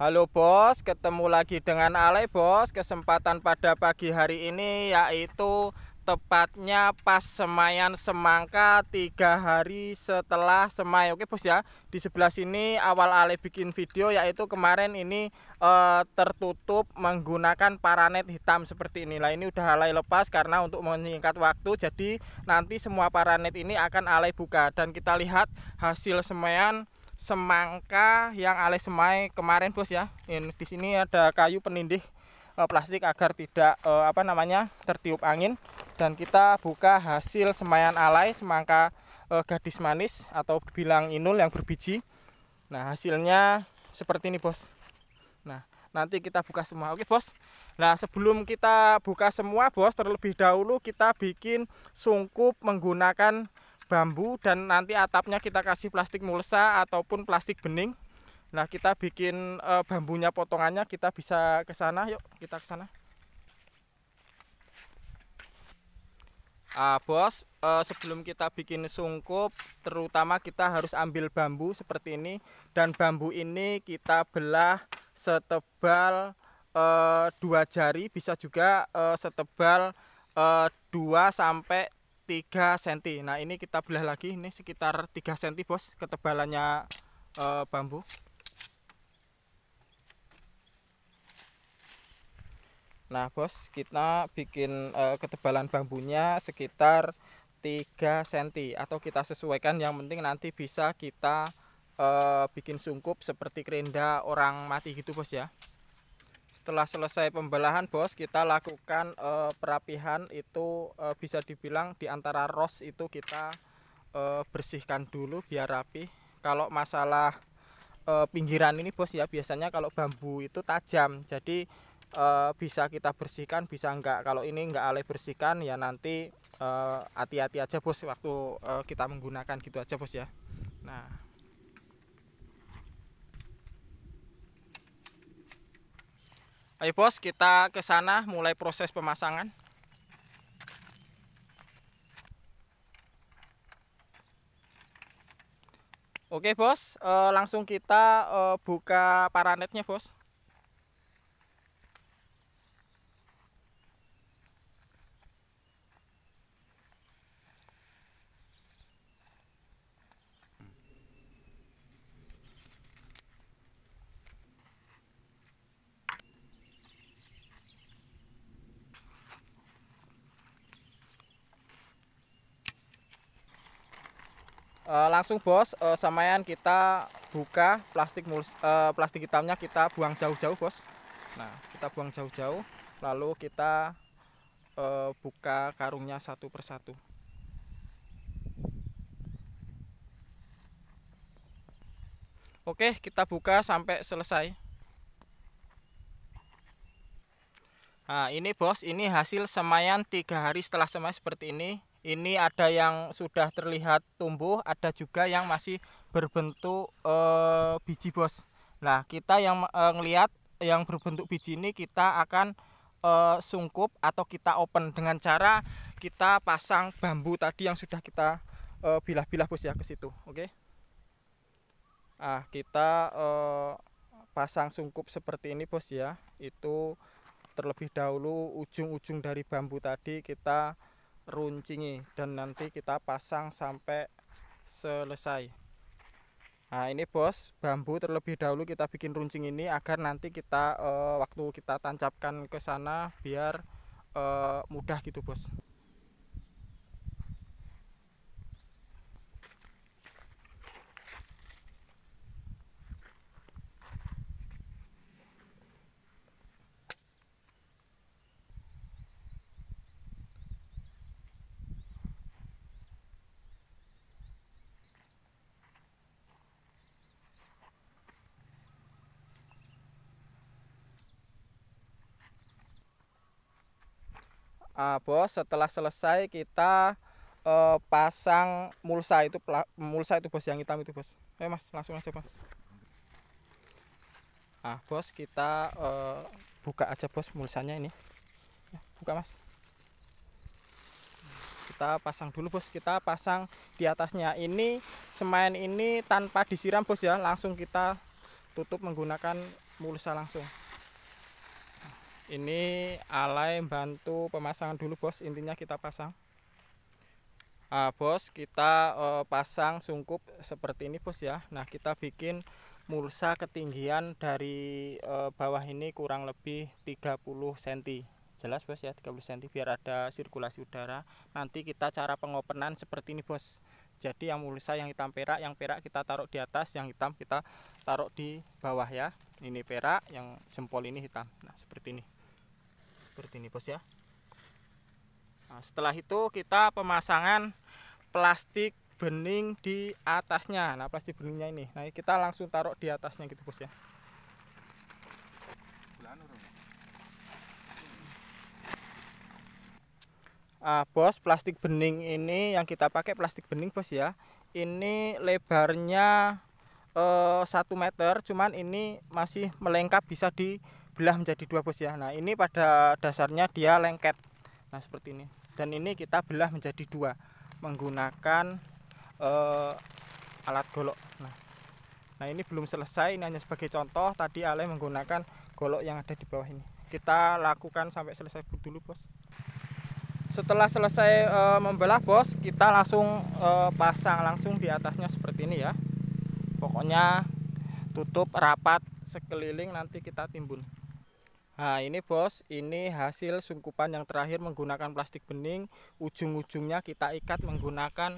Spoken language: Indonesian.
Halo bos, ketemu lagi dengan Ale bos Kesempatan pada pagi hari ini yaitu Tepatnya pas semayan semangka tiga hari setelah semai Oke bos ya, di sebelah sini awal Ale bikin video yaitu kemarin ini e, tertutup menggunakan paranet hitam seperti inilah. ini udah Ale lepas karena untuk menyingkat waktu Jadi nanti semua paranet ini akan Ale buka Dan kita lihat hasil semayan semangka yang alis semai kemarin bos ya ini di sini ada kayu penindih e, plastik agar tidak e, apa namanya tertiup angin dan kita buka hasil semayan alai semangka e, gadis manis atau bilang inul yang berbiji nah hasilnya seperti ini bos nah nanti kita buka semua oke bos nah sebelum kita buka semua bos terlebih dahulu kita bikin sungkup menggunakan bambu dan nanti atapnya kita kasih plastik mulsa ataupun plastik bening. Nah, kita bikin e, bambunya potongannya kita bisa ke sana, yuk kita ke sana. Ah, bos, e, sebelum kita bikin sungkup, terutama kita harus ambil bambu seperti ini dan bambu ini kita belah setebal e, dua jari, bisa juga e, setebal dua 2 sampai 3 cm nah ini kita belah lagi ini sekitar 3 cm bos ketebalannya e, bambu nah bos kita bikin e, ketebalan bambunya sekitar 3 cm atau kita sesuaikan yang penting nanti bisa kita e, bikin sungkup seperti kerenda orang mati gitu bos ya setelah selesai pembelahan bos kita lakukan e, perapihan itu e, bisa dibilang di antara ros itu kita e, bersihkan dulu biar rapi kalau masalah e, pinggiran ini bos ya biasanya kalau bambu itu tajam jadi e, bisa kita bersihkan bisa enggak kalau ini enggak alih bersihkan ya nanti hati-hati e, aja bos waktu e, kita menggunakan gitu aja bos ya nah Ayo bos, kita ke sana mulai proses pemasangan. Oke bos, eh, langsung kita eh, buka paranetnya bos. e, langsung bos, e, kita buka plastik mulus, e, eh, plastik hitamnya kita buang jauh-jauh bos. Nah, kita buang jauh-jauh, lalu kita e, buka karungnya satu persatu. Oke, kita buka sampai selesai. Nah, ini bos, ini hasil semayan tiga hari setelah semai seperti ini ini ada yang sudah terlihat tumbuh ada juga yang masih berbentuk e, biji bos nah kita yang e, ngelihat yang berbentuk biji ini kita akan e, sungkup atau kita open dengan cara kita pasang bambu tadi yang sudah kita bilah-bilah bos ya ke situ oke okay? ah kita pasang sungkup seperti ini bos ya itu terlebih dahulu ujung-ujung dari bambu tadi kita runcingi dan nanti kita pasang sampai selesai Nah ini bos bambu terlebih dahulu kita bikin runcing ini agar nanti kita uh, waktu kita tancapkan ke sana biar uh, mudah gitu bos uh, bos setelah selesai kita uh, pasang mulsa itu mulsa itu bos yang hitam itu bos ayo mas langsung aja mas ah bos kita uh, buka aja bos mulsanya ini ya, buka mas kita pasang dulu bos kita pasang di atasnya ini semen ini tanpa disiram bos ya langsung kita tutup menggunakan mulsa langsung ini alay bantu pemasangan dulu bos intinya kita pasang ah, bos kita eh, pasang sungkup seperti ini bos ya nah kita bikin mulsa ketinggian dari eh, bawah ini kurang lebih 30 cm jelas bos ya 30 cm biar ada sirkulasi udara nanti kita cara pengopenan seperti ini bos jadi yang mulsa yang hitam perak yang perak kita taruh di atas yang hitam kita taruh di bawah ya ini perak yang jempol ini hitam nah seperti ini seperti ini bos ya nah, setelah itu kita pemasangan plastik bening di atasnya nah plastik beningnya ini nah kita langsung taruh di atasnya gitu bos ya Ah, bos, plastik bening ini yang kita pakai plastik bening bos ya. Ini lebarnya eh, satu eh, meter, cuman ini masih melengkap bisa di dibelah menjadi dua bos ya nah ini pada dasarnya dia lengket nah seperti ini dan ini kita belah menjadi dua menggunakan uh, alat golok nah nah ini belum selesai ini hanya sebagai contoh tadi Ale menggunakan golok yang ada di bawah ini kita lakukan sampai selesai dulu bos setelah selesai e, membelah bos kita langsung e, pasang langsung di atasnya seperti ini ya pokoknya tutup rapat sekeliling nanti kita timbun Nah ini bos, ini hasil sungkupan yang terakhir menggunakan plastik bening. Ujung-ujungnya kita ikat menggunakan